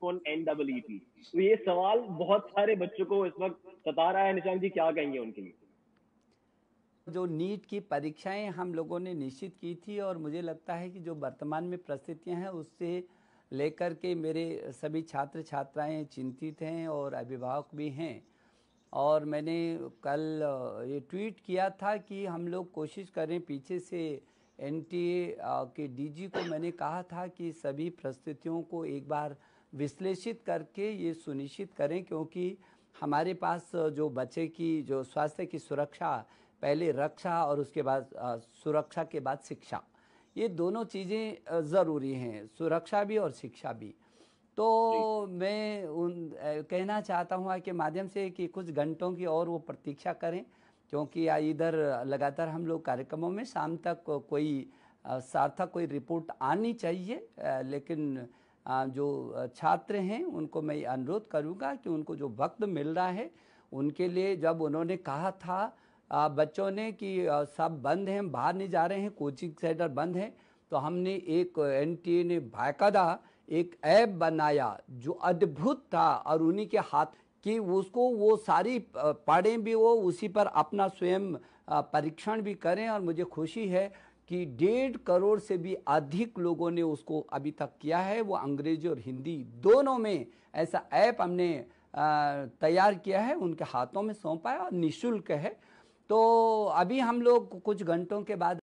कौन N double E P तो ये सवाल बहुत सारे बच्चों को इस वक्त सता रहा है निशांक जी क्या कहेंगे उनके लिए जो नीट की परीक्षाएं हम लोगों ने निश्चित की थी और मुझे लगता है कि जो वर्तमान में परिस्थितियां हैं उससे लेकर के मेरे सभी छात्र छात्राएं चिंतित हैं और अभिभावक भी हैं और मैंने कल ये ट्वीट किया था कि हम लोग कोशिश करें पीछे से एन के डीजी को मैंने कहा था कि सभी परिस्थितियों को एक बार विश्लेषित करके ये सुनिश्चित करें क्योंकि हमारे पास जो बच्चे की जो स्वास्थ्य की सुरक्षा पहले रक्षा और उसके बाद सुरक्षा के बाद शिक्षा ये दोनों चीज़ें ज़रूरी हैं सुरक्षा भी और शिक्षा भी तो मैं उन कहना चाहता हूँ के माध्यम से कि कुछ घंटों की और वो प्रतीक्षा करें क्योंकि इधर लगातार हम लोग कार्यक्रमों में शाम तक कोई सार्थक कोई रिपोर्ट आनी चाहिए लेकिन जो छात्र हैं उनको मैं अनुरोध करूंगा कि उनको जो वक्त मिल रहा है उनके लिए जब उन्होंने कहा था बच्चों ने कि सब बंद हैं बाहर नहीं जा रहे हैं कोचिंग सेंटर बंद हैं तो हमने एक एनटीए ने बायदा एक ऐप बनाया जो अद्भुत था और उन्हीं के हाथ कि उसको वो सारी पढ़ें भी वो उसी पर अपना स्वयं परीक्षण भी करें और मुझे खुशी है कि डेढ़ करोड़ से भी अधिक लोगों ने उसको अभी तक किया है वो अंग्रेजी और हिंदी दोनों में ऐसा ऐप हमने तैयार किया है उनके हाथों में सौंपा है और निःशुल्क है तो अभी हम लोग कुछ घंटों के बाद